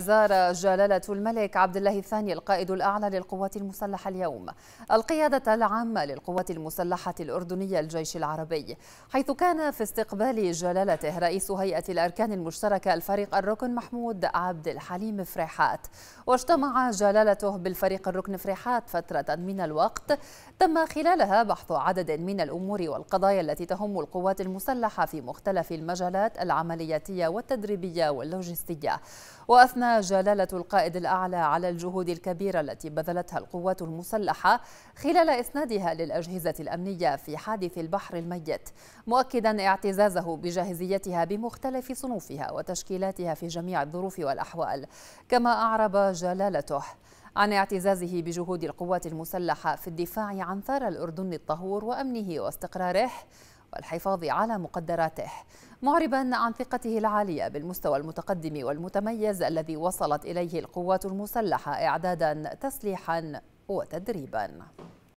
زار جلالة الملك عبد الله الثاني القائد الأعلى للقوات المسلحة اليوم القيادة العامة للقوات المسلحة الأردنية الجيش العربي حيث كان في استقبال جلالته رئيس هيئة الأركان المشتركة الفريق الركن محمود عبد الحليم فريحات واجتمع جلالته بالفريق الركن فريحات فترة من الوقت تم خلالها بحث عدد من الأمور والقضايا التي تهم القوات المسلحة في مختلف المجالات العملياتية والتدريبية واللوجستية وأثناء جلالة القائد الأعلى على الجهود الكبيرة التي بذلتها القوات المسلحة خلال إسنادها للأجهزة الأمنية في حادث البحر الميت مؤكدا اعتزازه بجاهزيتها بمختلف صنوفها وتشكيلاتها في جميع الظروف والأحوال كما أعرب جلالته عن اعتزازه بجهود القوات المسلحة في الدفاع عن ثار الأردن الطهور وأمنه واستقراره والحفاظ على مقدراته معربا عن ثقته العالية بالمستوى المتقدم والمتميز الذي وصلت إليه القوات المسلحة إعدادا تسليحا وتدريبا